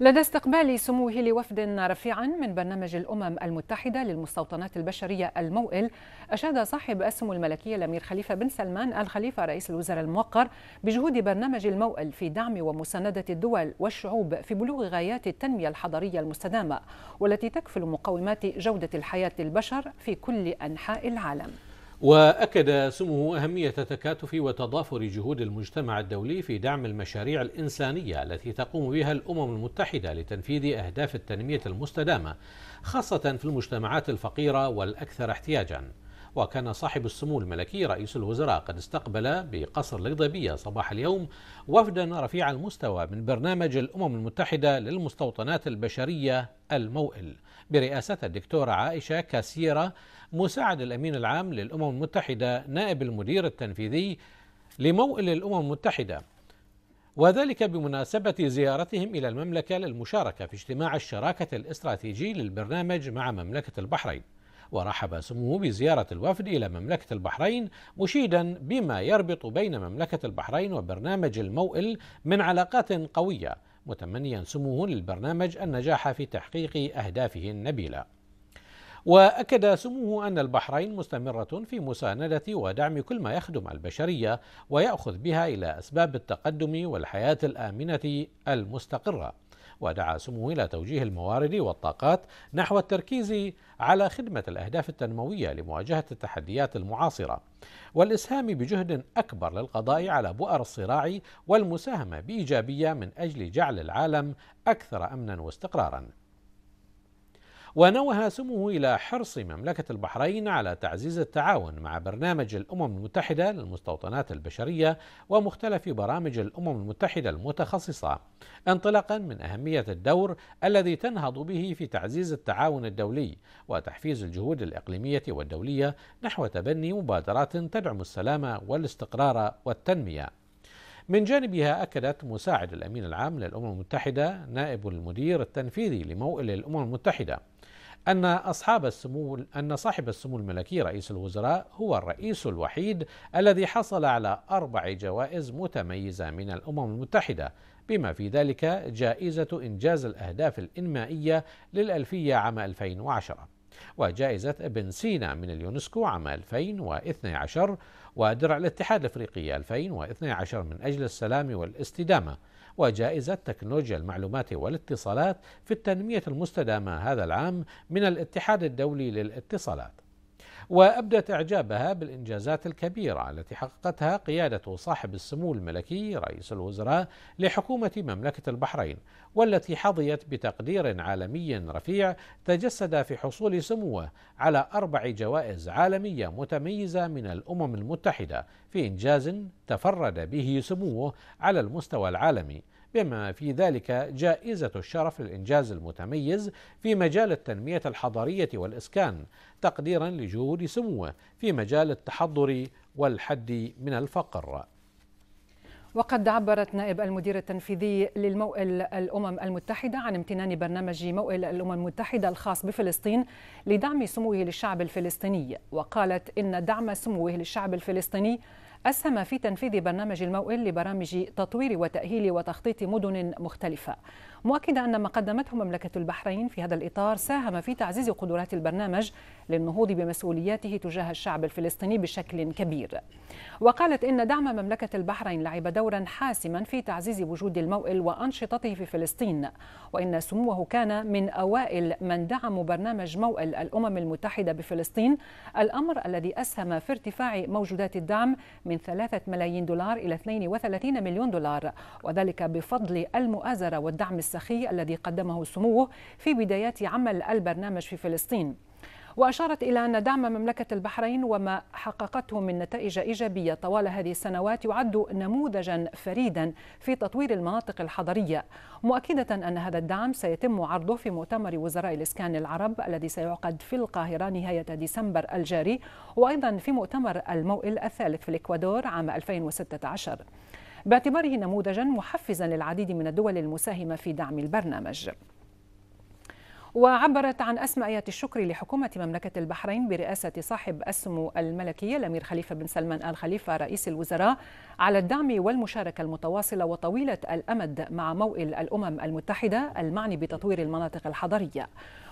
لدى استقبال سموه لوفد رفيعا من برنامج الأمم المتحدة للمستوطنات البشرية الموئل أشاد صاحب السمو الملكية الأمير خليفة بن سلمان الخليفة رئيس الوزراء الموقر بجهود برنامج الموئل في دعم ومساندة الدول والشعوب في بلوغ غايات التنمية الحضرية المستدامة والتي تكفل مقومات جودة الحياة البشر في كل أنحاء العالم واكد سمه اهميه تكاتف وتضافر جهود المجتمع الدولي في دعم المشاريع الانسانيه التي تقوم بها الامم المتحده لتنفيذ اهداف التنميه المستدامه خاصه في المجتمعات الفقيره والاكثر احتياجا وكان صاحب السمو الملكي رئيس الوزراء قد استقبل بقصر القضيبية صباح اليوم وفدا رفيع المستوى من برنامج الأمم المتحدة للمستوطنات البشرية الموئل برئاسة الدكتورة عائشة كاسيرة مساعد الأمين العام للأمم المتحدة نائب المدير التنفيذي لموئل الأمم المتحدة وذلك بمناسبة زيارتهم إلى المملكة للمشاركة في اجتماع الشراكة الاستراتيجي للبرنامج مع مملكة البحرين ورحب سموه بزيارة الوفد إلى مملكة البحرين مشيدا بما يربط بين مملكة البحرين وبرنامج الموئل من علاقات قوية متمنيا سموه للبرنامج النجاح في تحقيق أهدافه النبيلة واكد سموه ان البحرين مستمره في مسانده ودعم كل ما يخدم البشريه وياخذ بها الى اسباب التقدم والحياه الامنه المستقره ودعا سمو إلى توجيه الموارد والطاقات نحو التركيز على خدمة الأهداف التنموية لمواجهة التحديات المعاصرة والإسهام بجهد أكبر للقضاء على بؤر الصراع والمساهمة بإيجابية من أجل جعل العالم أكثر أمنا واستقرارا ونوه سموه إلى حرص مملكة البحرين على تعزيز التعاون مع برنامج الأمم المتحدة للمستوطنات البشرية ومختلف برامج الأمم المتحدة المتخصصة انطلاقا من أهمية الدور الذي تنهض به في تعزيز التعاون الدولي وتحفيز الجهود الإقليمية والدولية نحو تبني مبادرات تدعم السلام والاستقرار والتنمية من جانبها أكدت مساعد الأمين العام للأمم المتحدة نائب المدير التنفيذي لموئل الأمم المتحدة أن أصحاب السمو أن صاحب السمو الملكي رئيس الوزراء هو الرئيس الوحيد الذي حصل على أربع جوائز متميزة من الأمم المتحدة بما في ذلك جائزة إنجاز الأهداف الإنمائية للألفية عام 2010 وجائزة ابن سينا من اليونسكو عام 2012 ودرع الاتحاد الافريقي 2012 من اجل السلام والاستدامه وجائزة تكنولوجيا المعلومات والاتصالات في التنمية المستدامة هذا العام من الاتحاد الدولي للاتصالات وأبدت إعجابها بالإنجازات الكبيرة التي حققتها قيادة صاحب السمو الملكي رئيس الوزراء لحكومة مملكة البحرين والتي حظيت بتقدير عالمي رفيع تجسد في حصول سموه على أربع جوائز عالمية متميزة من الأمم المتحدة في إنجاز تفرد به سموه على المستوى العالمي بما في ذلك جائزة الشرف للإنجاز المتميز في مجال التنمية الحضرية والإسكان تقديرا لجهود سموه في مجال التحضر والحد من الفقر. وقد عبرت نائب المدير التنفيذي للموئل الامم المتحده عن امتنان برنامج موئل الامم المتحده الخاص بفلسطين لدعم سموه للشعب الفلسطيني وقالت ان دعم سموه للشعب الفلسطيني أسهم في تنفيذ برنامج الموئل لبرامج تطوير وتأهيل وتخطيط مدن مختلفة مؤكدة أن ما قدمته مملكة البحرين في هذا الإطار ساهم في تعزيز قدرات البرنامج للنهوض بمسؤولياته تجاه الشعب الفلسطيني بشكل كبير وقالت إن دعم مملكة البحرين لعب دورا حاسما في تعزيز وجود الموئل وأنشطته في فلسطين وإن سموه كان من أوائل من دعموا برنامج موئل الأمم المتحدة بفلسطين الأمر الذي أسهم في ارتفاع موجودات الدعم من 3 ملايين دولار إلى 32 مليون دولار وذلك بفضل المؤازرة والدعم السابق السخي الذي قدمه سموه في بدايات عمل البرنامج في فلسطين وأشارت إلى أن دعم مملكة البحرين وما حققته من نتائج إيجابية طوال هذه السنوات يعد نموذجا فريدا في تطوير المناطق الحضرية مؤكدة أن هذا الدعم سيتم عرضه في مؤتمر وزراء الإسكان العرب الذي سيعقد في القاهرة نهاية ديسمبر الجاري وأيضا في مؤتمر الموئل الثالث في الإكوادور عام 2016 باعتباره نموذجا محفزا للعديد من الدول المساهمة في دعم البرنامج وعبرت عن أسماء الشكر لحكومة مملكة البحرين برئاسة صاحب السمو الملكي الأمير خليفة بن سلمان آل خليفة رئيس الوزراء على الدعم والمشاركة المتواصلة وطويلة الأمد مع موئل الأمم المتحدة المعني بتطوير المناطق الحضرية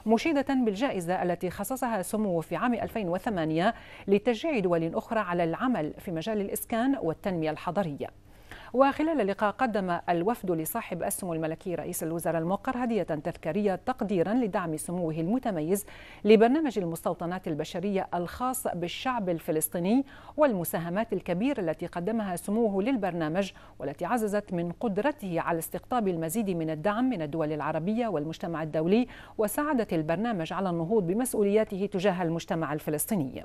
مشيدة بالجائزة التي خصصها سمو في عام 2008 لتشجيع دول أخرى على العمل في مجال الإسكان والتنمية الحضرية وخلال اللقاء قدم الوفد لصاحب السمو الملكي رئيس الوزراء الموقر هدية تذكارية تقديرا لدعم سموه المتميز لبرنامج المستوطنات البشرية الخاص بالشعب الفلسطيني والمساهمات الكبيرة التي قدمها سموه للبرنامج والتي عززت من قدرته على استقطاب المزيد من الدعم من الدول العربية والمجتمع الدولي وساعدت البرنامج على النهوض بمسؤولياته تجاه المجتمع الفلسطيني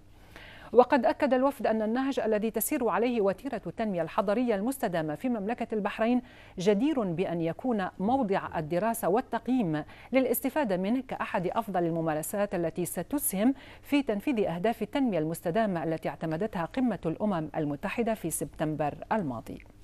وقد أكد الوفد أن النهج الذي تسير عليه وتيرة التنمية الحضرية المستدامة في مملكة البحرين جدير بأن يكون موضع الدراسة والتقييم للاستفادة منه كأحد أفضل الممارسات التي ستسهم في تنفيذ أهداف التنمية المستدامة التي اعتمدتها قمة الأمم المتحدة في سبتمبر الماضي